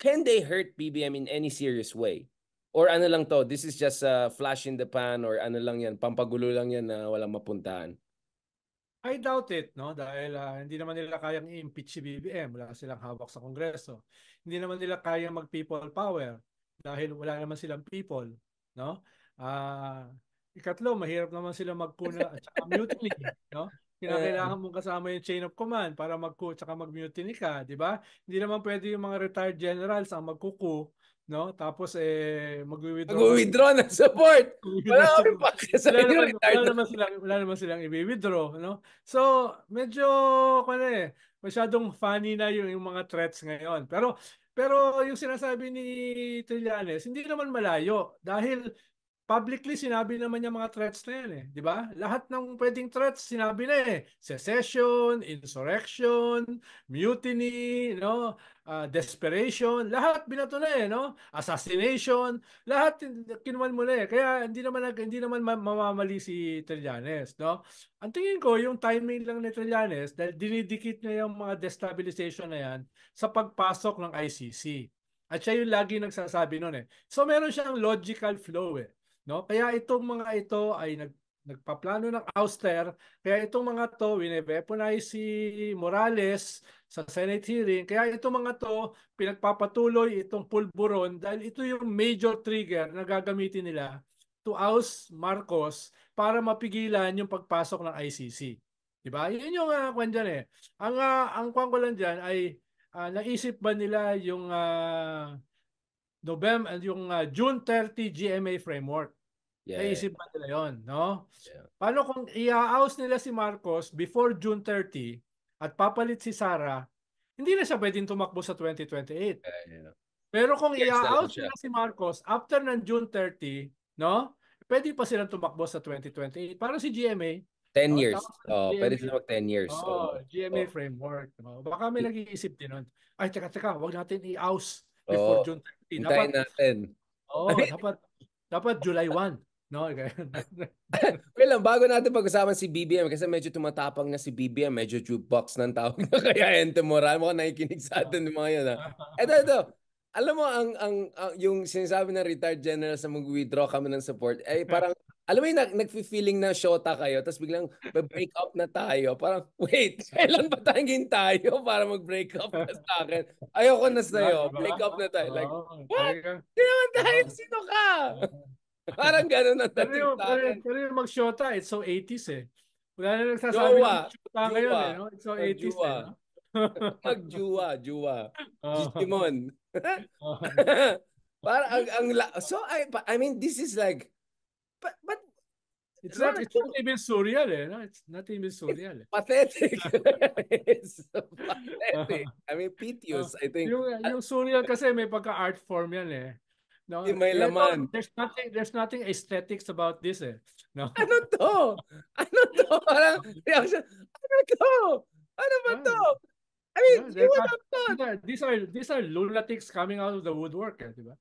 can they hurt BBM in any serious way? Or ano lang to, this is just a flash in the pan or ano lang yan, pampagulo lang yan na walang mapuntahan? I doubt it, no? Dahil uh, hindi naman nila kayang i-impeach si BBM. Wala silang hawak sa Kongreso. Hindi naman nila kayang mag-people power dahil wala naman silang people, no? uh, ikatlo, mahirap naman sila magpuna at saka mutiny, no? Kinakailangan eh, mong kasama yung chain of command para mag magku tsaka magmutiny ka, di ba? Hindi naman pwede yung mga retired generals ang magkuku, no? Tapos eh magwi-withdraw. Magwi-withdraw ng support. Wala kami pa sa wala inyo retired. Wala naman silang wala naman silang i-withdraw, no? So, medyo kuno ano eh, masyadong funny na yung, yung mga threats ngayon. Pero pero yung sinasabi ni Trillanes, hindi naman malayo dahil publicly sinabi naman niya mga threats na yan eh, di ba? Lahat ng pwedeng threats sinabi na eh. Secession, insurrection, mutiny, no, uh, desperation, lahat binato na eh, no? Assassination, lahat kinuman mo na eh. Kaya hindi naman hindi naman mamamali si Trillanes, no? Ang tingin ko yung timing lang ni Trillanes dahil dinidikit niya yung mga destabilization na yan sa pagpasok ng ICC. At siya yung lagi nagsasabi noon eh. So meron siyang logical flow eh No? Kaya itong mga ito ay nag nagpaplano ng ouster. Kaya itong mga to, wineweponize si Morales sa Senate hearing. Kaya itong mga to, pinagpapatuloy itong pulburon dahil ito yung major trigger na gagamitin nila to oust Marcos para mapigilan yung pagpasok ng ICC. Diba? Yun yung uh, kwan dyan eh. Ang, uh, ang kwan ko lang dyan ay uh, naisip ba nila yung uh, November, yung uh, June 30 GMA framework? Yeah. Naisip ba nila yon, no? Yeah. Paano kung i-house nila si Marcos before June 30 at papalit si Sara, hindi na siya pwedeng tumakbo sa 2028. Uh, yeah. Pero kung yes, i-house nila si Marcos after ng June 30, no? Pwede pa silang tumakbo sa 2028. Para si GMA, 10 years. Oh, GMA. pwede sila mag 10 years. Oh, oh. GMA oh. framework. Oh, baka may nag-iisip din nun. Ay, teka, teka, wag natin i-house before oh, June 30. Dapat, natin. Oh, dapat, dapat July 1. No, okay. Wait bago natin pag-usapan si BBM kasi medyo tumatapang na si BBM, medyo jukebox ng tao na kaya Ente Moral. Mukhang nakikinig sa atin ng mga yun. Ha? Ah. Ito, ito. Alam mo, ang, ang, ang yung sinasabi ng retired general sa mag-withdraw kami ng support, eh parang, alam mo yung nag, nag-feeling na shota kayo, tapos biglang break up na tayo. Parang, wait, kailan ba tanging tayo para mag-break up na sa akin? Ayoko na sa'yo, break up na tayo. Like, oh, what? Hindi naman tayo, sino ka? Oh. Parang ganun ang dating sa akin. Pero yung mag-shota, it's so 80s eh. Wala na nagsasabi ng shota ngayon eh. No? It's so 80s eh. No? Mag-juwa, juwa. Oh. Digimon. Oh. Para ang, ang so I I mean this is like but but It's not, it's not even surreal eh. No, it's not even surreal. Eh. Pathetic. it's so pathetic. Uh-huh. I mean, piteous, uh-huh. I think. Yung, yung surreal kasi may pagka-art form yan eh. No, Di may laman. No, there's nothing there's nothing aesthetics about this eh. No. Ano to? Ano to? Parang reaction. Ano to? Ano ba to? I mean, no, you not, not. Yeah, these are these are lunatics coming out of the woodwork, eh, di ba?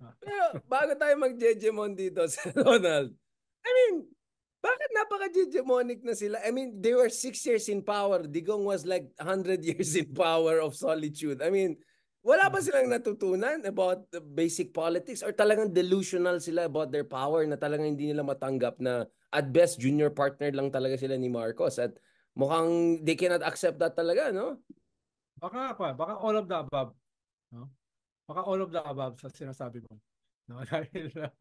Ah. Pero bago tayo mag-hegemon dito sa Ronald, I mean, bakit napaka-hegemonic na sila? I mean, they were six years in power. Digong was like 100 years in power of solitude. I mean, wala ba mm. silang natutunan about the basic politics or talagang delusional sila about their power na talagang hindi nila matanggap na at best junior partner lang talaga sila ni Marcos at mukhang they cannot accept that talaga, no? Baka pa, baka all of the above. No? Baka all of the above sa sinasabi mo. No, dahil uh,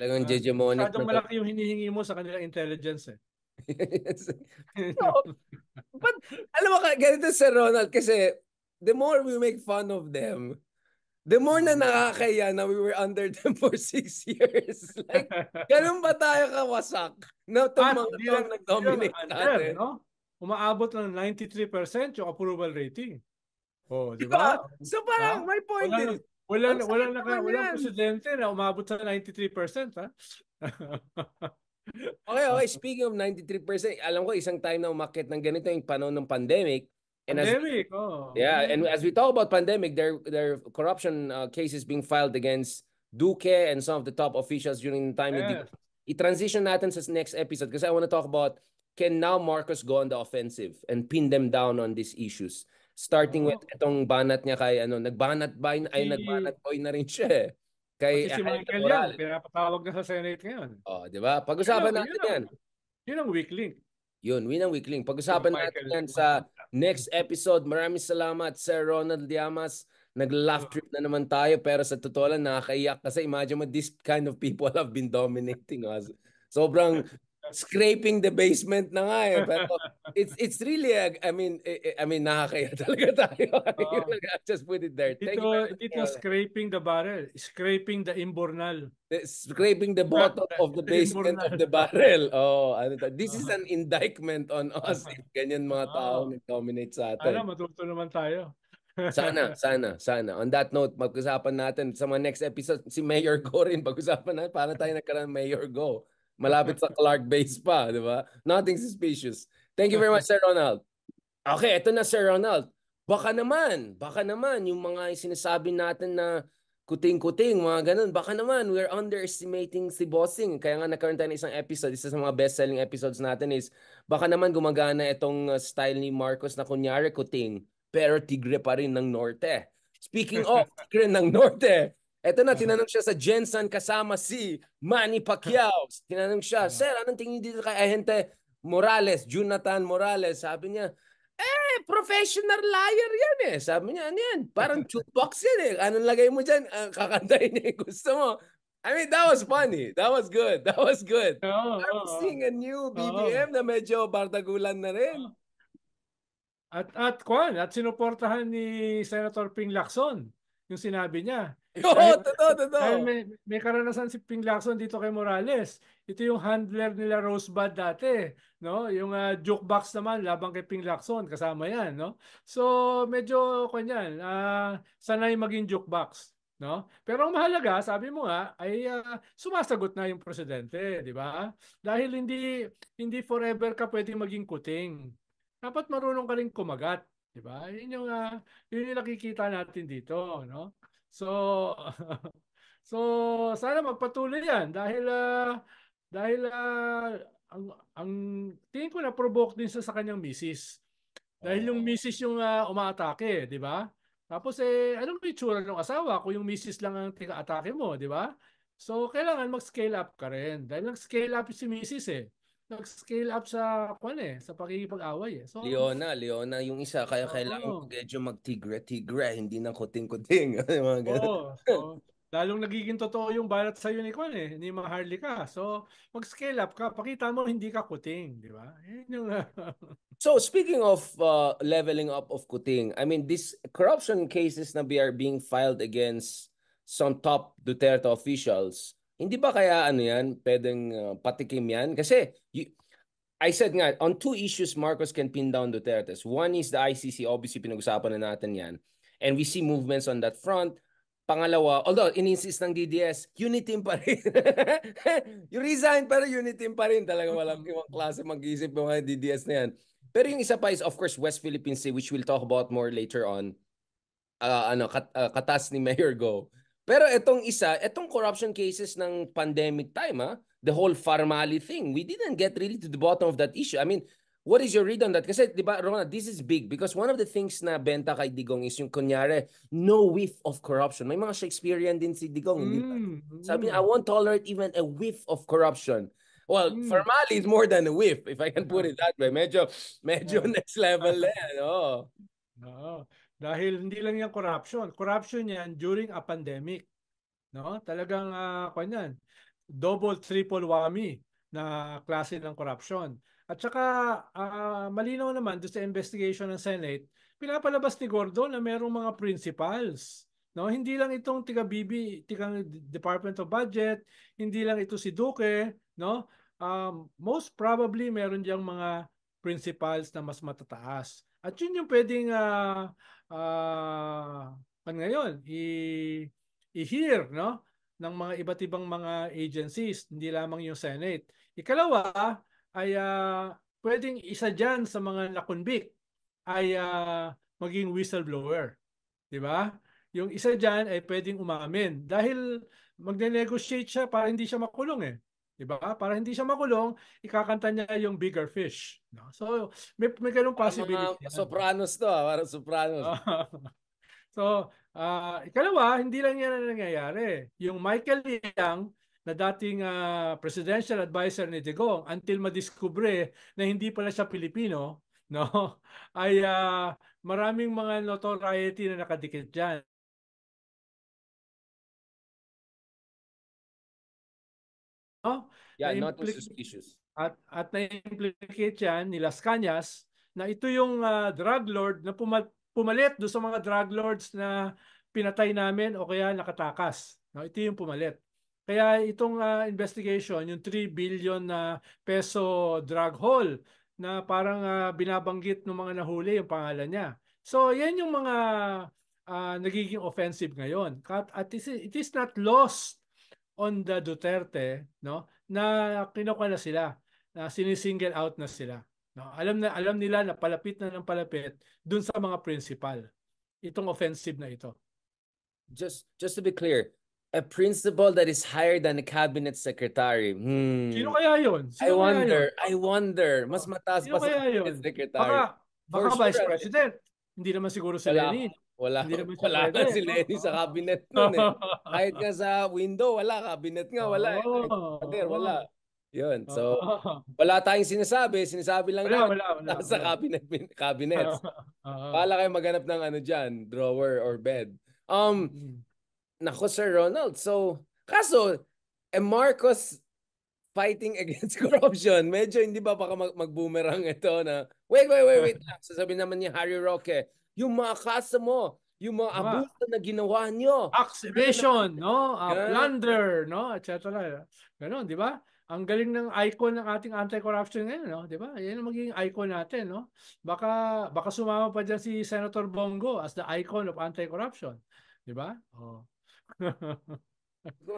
Talagang uh, hegemonic. Uh, masyadong malaki yung hinihingi mo sa kanilang intelligence eh. no, but alam mo, ka, ganito si Ronald kasi the more we make fun of them, the more na mm. nakakaya na we were under them for six years. Like, ganun ba tayo kawasak na itong ah, mga taong nag-dominate natin? No? Umaabot ng 93% yung approval rating. Oh, di ba? Diba? So parang ha? Diba? my point wala, is, wala wala wala na ka, wala presidente na umaabot sa 93%, ha? okay, okay. Speaking of 93%, alam ko isang time na umakit ng ganito yung panahon ng pandemic, And pandemic, as, oh. Yeah, and as we talk about pandemic, there there corruption uh, cases being filed against Duque and some of the top officials during the time. Yes. I-transition natin sa next episode kasi I want to talk about can now Marcos go on the offensive and pin them down on these issues. Starting oh. with itong banat niya kay ano, nagbanat ba si... ay nagbanat boy na rin siya eh. Kay si Michael Morales. yan, pinapatawag na sa Senate ngayon. Oh, di ba? Pag-usapan yun, natin yun, yan. Yun ang weak link. Yun, win ang weak link. Pag-usapan so, natin yan sa next episode. Maraming salamat, Sir Ronald Diamas. Nag-laugh trip na naman tayo pero sa totoo lang nakakaiyak kasi imagine mo this kind of people have been dominating us. Sobrang scraping the basement na nga eh. Pero it's it's really a, I mean eh, eh, I mean nakakaya talaga tayo. Uh, I'll just put it there. Thank ito, you ito scraping the barrel, scraping the imbornal. scraping the bottom of the basement the of the barrel. Oh, ano ta- this is an indictment on us if ganyan mga tao uh, dominate sa atin. Sana matuto naman tayo. sana, sana, sana. On that note, mag-usapan natin sa mga next episode si Mayor Go rin. Pag-usapan natin paano tayo nagkaroon Mayor Go. Malapit sa Clark base pa, di ba? Nothing suspicious. Thank you very much, Sir Ronald. Okay, eto na Sir Ronald. Baka naman, baka naman yung mga sinasabi natin na kuting-kuting, mga ganun. Baka naman, we're underestimating si bossing. Kaya nga nagkaroon tayo ng isang episode, isa sa mga best-selling episodes natin is, baka naman gumagana itong uh, style ni Marcos na kunyari kuting, pero tigre pa rin ng norte. Speaking of, tigre ng norte, Eto na, ah. tinanong siya sa Jensen kasama si Manny Pacquiao. Tinanong siya, ah. Sir, anong tingin dito kay Agente Morales, Jonathan Morales? Sabi niya, eh, professional liar yan eh. Sabi niya, ano yan? Parang jukebox yan eh. Anong lagay mo dyan? Uh, kakantahin niya yung gusto mo. I mean, that was funny. That was good. That was good. Oh, I'm oh, seeing a new BBM oh. na medyo bardagulan na rin. At, at, Kwan, at sinuportahan ni Senator Ping Lacson yung sinabi niya Oo, totoo, totoo. May, may karanasan si Ping Lacson dito kay Morales. Ito yung handler nila Rosebud dati, no? Yung uh, ah, joke box naman labang kay Ping Lacson, kasama 'yan, no? So, medyo kanyan, uh, sanay maging joke box, no? Pero ang mahalaga, sabi mo nga, ay uh, sumasagot na yung presidente, di ba? Dahil hindi hindi forever ka pwedeng maging kuting. Dapat marunong ka rin kumagat, di ba? Yun yung uh, yun yung nakikita natin dito, no? So, so sana magpatuloy yan dahil uh, dahil uh, ang, ang tingin ko na provoke din siya sa kanyang misis. Dahil yung oh. misis yung uh, umaatake, di ba? Tapos eh, anong itsura ng asawa kung yung misis lang ang tika-atake mo, di ba? So, kailangan mag-scale up ka rin. Dahil nag-scale up si misis eh nag-scale up sa kwan eh, sa pakikipag-away eh. So, Leona, Leona yung isa kaya kailangan oh. medyo magtigre-tigre, hindi na kuting-kuting. Oo. Oh, Lalong nagiging totoo yung balat sa ni Kwan eh, ni mga Harlika. So, mag-scale up ka, pakita mo hindi ka kuting, di ba? Yung, so, speaking of uh, leveling up of kuting, I mean, this corruption cases na are being filed against some top Duterte officials, hindi ba kaya ano yan, pwedeng uh, patikim yan? Kasi you, I said nga, on two issues, Marcos can pin down Duterte. One is the ICC, obviously pinag-usapan na natin yan. And we see movements on that front. Pangalawa, although ininsist ng DDS, unit team pa rin. you resign pero unit team pa rin. Talaga walang ibang klase mag-iisip yung mga DDS na yan. Pero yung isa pa is of course West Philippine Sea which we'll talk about more later on. Uh, ano kat, uh, katas ni Mayor Go pero itong isa, itong corruption cases ng pandemic time, ha? the whole Farmali thing, we didn't get really to the bottom of that issue. I mean, what is your read on that? Kasi, di ba, Rona, this is big because one of the things na benta kay Digong is yung kunyari, no whiff of corruption. May mga Shakespearean din si Digong. Mm, Sabi niya, mm. I won't tolerate even a whiff of corruption. Well, mm. Farmali is more than a whiff, if I can put it that way. Medyo, medyo next level na no? No. Dahil hindi lang yan corruption. Corruption yan during a pandemic. No? Talagang uh, ah, kanyan, double, triple whammy na klase ng corruption. At saka uh, malinaw naman doon sa investigation ng Senate, pinapalabas ni Gordon na merong mga principals. No, hindi lang itong tiga BB, tiga Department of Budget, hindi lang ito si Duque, no? Um, most probably meron diyang mga principals na mas matataas. At yun yung pwedeng uh, uh, ah, kan ngayon i i-hear no ng mga iba't ibang mga agencies, hindi lamang yung Senate. Ikalawa ay uh, pwedeng isa diyan sa mga nakonvict ay uh, maging whistleblower. 'Di ba? Yung isa diyan ay pwedeng umamin dahil magne-negotiate siya para hindi siya makulong eh. Diba? Para hindi siya makulong, ikakanta niya yung bigger fish. No? So, may, may ganung possibility. Mga sopranos to, ah, para sopranos. Ah. so, uh, ikalawa, hindi lang yan ang nangyayari. Yung Michael Yang, na dating uh, presidential adviser ni Digong, until madiskubre na hindi pala siya Pilipino, no? ay uh, maraming mga notoriety na nakadikit dyan. Oh, yeah, not suspicious. At, at na-implicate yan ni Las Cañas na ito yung uh, drug lord na pumal pumalit do sa mga drug lords na pinatay namin o kaya nakatakas. No, ito yung pumalit. Kaya itong uh, investigation, yung 3 billion na uh, peso drug haul na parang uh, binabanggit ng mga nahuli yung pangalan niya. So yan yung mga uh, nagiging offensive ngayon. At, at it is not lost on the Duterte, no? Na kinukuha na sila, na sinisingle out na sila. No? Alam na alam nila na palapit na ng palapit dun sa mga principal. Itong offensive na ito. Just just to be clear, a principal that is higher than a cabinet secretary. Hmm. Sino kaya 'yon? Sino I wonder, yun? I wonder. Mas oh, mataas pa sa cabinet secretary. Baka, baka sure. vice president. Hindi naman siguro si Wala. Lenin. Wala, wala na si Lenny sa cabinet nun eh. Kahit nga sa window, wala. Cabinet nga, wala. Eh. Oh. Pader, wala. Yun. So, oh. wala tayong sinasabi. Sinasabi lang wala, natin wala, wala, wala. sa cabinet, cabinets. Pala uh-huh. kayo maghanap ng ano dyan, drawer or bed. Um, mm-hmm. nako Sir Ronald. So, kaso, eh Marcos fighting against corruption, medyo hindi ba baka mag- mag-boomerang ito na, wait, wait, wait, wait lang. Sasabihin naman ni Harry Roque, yung mga kasa mo, yung mga diba? abuso na ginawa nyo. Activation, no? Uh, plunder, no? Et cetera. Ganon, di ba? Ang galing ng icon ng ating anti-corruption ngayon, no? Di ba? Yan ang magiging icon natin, no? Baka, baka sumama pa dyan si Senator Bongo as the icon of anti-corruption. Di ba? Oh.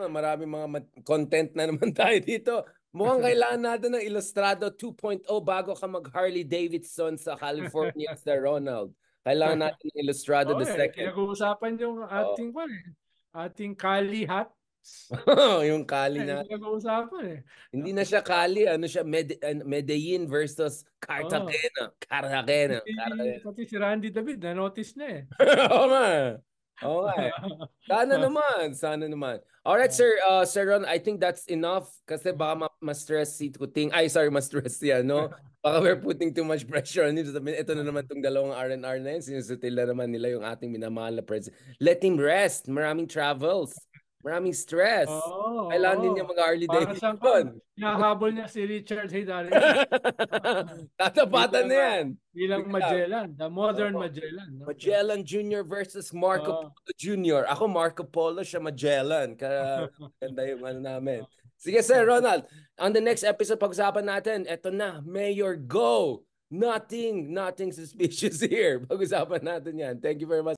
Marami mga content na naman tayo dito. Mukhang kailangan natin ng Ilustrado 2.0 bago ka mag Harley Davidson sa California, sa Ronald. Kailangan natin ng Ilustrado oh, the eh, second. Pinag-uusapan yung ating oh. eh. ating kalihat. yung kali eh, na. Pinag-uusapan eh. Hindi ah. na siya kali, ano siya Mede- ano, Medellin versus Cartagena. Oh. Cartagena. Cartagena. Pati si Randy David na-notice na eh. Oo man. Oo nga. Eh. Sana naman, sana naman. All right, ah. sir, uh, Sir Ron, I think that's enough kasi baka ma- ma-stress si Kuting. Ay, sorry, ma-stress siya, no? Baka we're putting too much pressure on him. Sabihin, ito na naman tong dalawang R&R na yun. na naman nila yung ating minamahal na president. Let him rest. Maraming travels. Maraming stress. Oh, Kailangan oh. din niya mag-early day. Para siyang kon, ano, nahabol niya si Richard Hidalgo. Tatapatan na yan. Bilang Magellan, the modern oh, Magellan. No? Magellan Jr. versus Marco oh. Polo Jr. Ako Marco Polo, siya Magellan. Kaya ganda yung ano namin. Sige Sir Ronald, on the next episode pag-usapan natin, eto na, Mayor Go! Nothing, nothing suspicious here. Pag-usapan natin yan. Thank you very much.